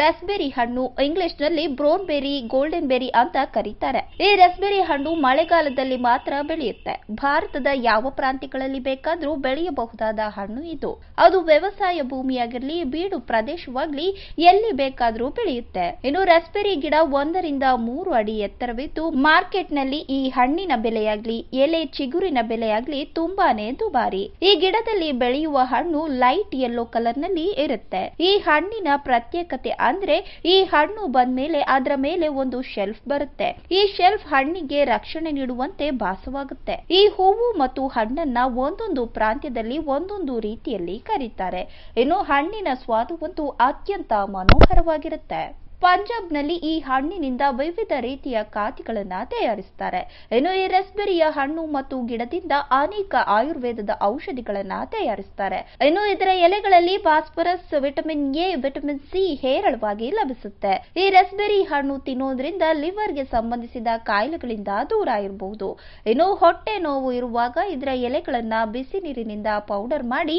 raspberry ಹಣ್ಣು ಇಂಗ್ಲಿಷ್ನಲ್ಲಿ brown berry golden berry ಅಂತ ಕರೀತಾರೆ ಈ ರಸ್ಬೆರಿ ಹಣ್ಣು ಮಳೆಗಾಲದಲ್ಲಿ ಮಾತ್ರ ಬೆಳೆಯುತ್ತೆ ಭಾರತದ ಯಾವ ಪ್ರಾಂತ್ಯಗಳಲ್ಲಿ ಬೇಕಾದರೂ ಬೆಳೆಯಬಹುದಾದ ಹಣ್ಣು ಇದು ಅದು ವ್ಯವಸಾಯ ಭೂಮಿಯಾಗಿರಲಿ ಬೀಡು ಪ್ರದೇಶವಾಗಲಿ ಎಲ್ಲಿ ಬೇಕಾದರೂ ಬೆಳೆಯುತ್ತೆ ಇನ್ನು ರಸ್ಬೆರಿ ಗಿಡ ಒಂದರಿಂದ ಮೂರು ಅಡಿ ಎತ್ತರವಿದ್ದು ಮಾರ್ಕೆಟ್ನಲ್ಲಿ ಈ ಹಣ್ಣಿನ ಬೆಲೆಯಾಗ್ಲಿ ಎಲೆ ಚಿಗುರಿನ ಬೆಲೆಯಾಗ್ಲಿ ತುಂಬಾನೇ ದುಬಾರಿ ಈ ಗಿಡದಲ್ಲಿ ಬೆಳೆಯುವ ಹಣ್ಣು ಲೈಟ್ ಯೆಲ್ಲೋ ಕಲರ್ನಲ್ಲಿ ಇರುತ್ತೆ ಈ ಹಣ್ಣಿನ ಪ್ರತ್ಯೇಕತೆ ಅಂದ್ರೆ ಈ ಹಣ್ಣು ಬಂದ ಮೇಲೆ ಅದರ ಮೇಲೆ ಒಂದು ಶೆಲ್ಫ್ ಬರುತ್ತೆ ಈ ಶೆಲ್ಫ್ ಹಣ್ಣಿಗೆ ರಕ್ಷಣೆ ನೀಡುವಂತೆ ಭಾಸವಾಗುತ್ತೆ ಈ ಹೂವು ಮತ್ತು ಹಣ್ಣನ್ನ ಒಂದೊಂದು ಪ್ರಾಂತ್ಯದಲ್ಲಿ ಒಂದೊಂದು ರೀತಿಯಲ್ಲಿ ಕರೀತಾರೆ ಇನ್ನು ಹಣ್ಣಿನ ಸ್ವಾದವಂತೂ ಅತ್ಯಂತ ಮನೋಹರವಾಗಿರುತ್ತೆ ಪಂಜಾಬ್ನಲ್ಲಿ ಈ ಹಣ್ಣಿನಿಂದ ವಿವಿಧ ರೀತಿಯ ಖಾತೆಗಳನ್ನ ತಯಾರಿಸುತ್ತಾರೆ ಇನ್ನು ಈ ರೆಸ್ಬೆರಿಯ ಹಣ್ಣು ಮತ್ತು ಗಿಡದಿಂದ ಅನೇಕ ಆಯುರ್ವೇದದ ಔಷಧಿಗಳನ್ನು ತಯಾರಿಸುತ್ತಾರೆ ಇನ್ನು ಇದರ ಎಲೆಗಳಲ್ಲಿ phosphorus vitamin A vitamin C ಹೇರಳವಾಗಿ ಲಭಿಸುತ್ತೆ ಈ ರೆಸ್ಬೆರಿ ಹಣ್ಣು ತಿನ್ನೋದ್ರಿಂದ ಲಿವರ್ಗೆ ಸಂಬಂಧಿಸಿದ ಕಾಯಿಲೆಗಳಿಂದ ದೂರ ಇರಬಹುದು ಇನ್ನು ಹೊಟ್ಟೆ ನೋವು ಇರುವಾಗ ಇದರ ಎಲೆಗಳನ್ನ ಬಿಸಿ ನೀರಿನಿಂದ ಪೌಡರ್ ಮಾಡಿ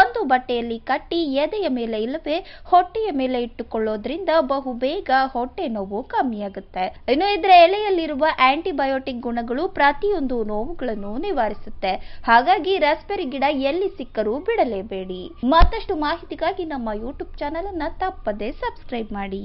ಒಂದು ಬಟ್ಟೆಯಲ್ಲಿ ಕಟ್ಟಿ ಎದೆಯ ಮೇಲೆ ಇಲ್ಲವೇ ಹೊಟ್ಟೆಯ ಮೇಲೆ ಇಟ್ಟುಕೊಳ್ಳೋದ್ರಿಂದ ಬಹು ಬೇಗ ಹೊಟ್ಟೆ ನೋವು ಕಮ್ಮಿಯಾಗುತ್ತೆ ಇನ್ನು ಇದರ ಎಲೆಯಲ್ಲಿರುವ ಆಂಟಿಬಯೋಟಿಕ್ ಗುಣಗಳು ಪ್ರತಿಯೊಂದು ನೋವುಗಳನ್ನು ನಿವಾರಿಸುತ್ತೆ ಹಾಗಾಗಿ ರಸ್ಬೆರಿ ಗಿಡ ಎಲ್ಲಿ ಸಿಕ್ಕರೂ ಬಿಡಲೇಬೇಡಿ ಮತ್ತಷ್ಟು ಮಾಹಿತಿಗಾಗಿ ನಮ್ಮ ಯೂಟ್ಯೂಬ್ ಚಾನಲ್ ಅನ್ನ ತಪ್ಪದೆ ಸಬ್ಸ್ಕ್ರೈಬ್ ಮಾಡಿ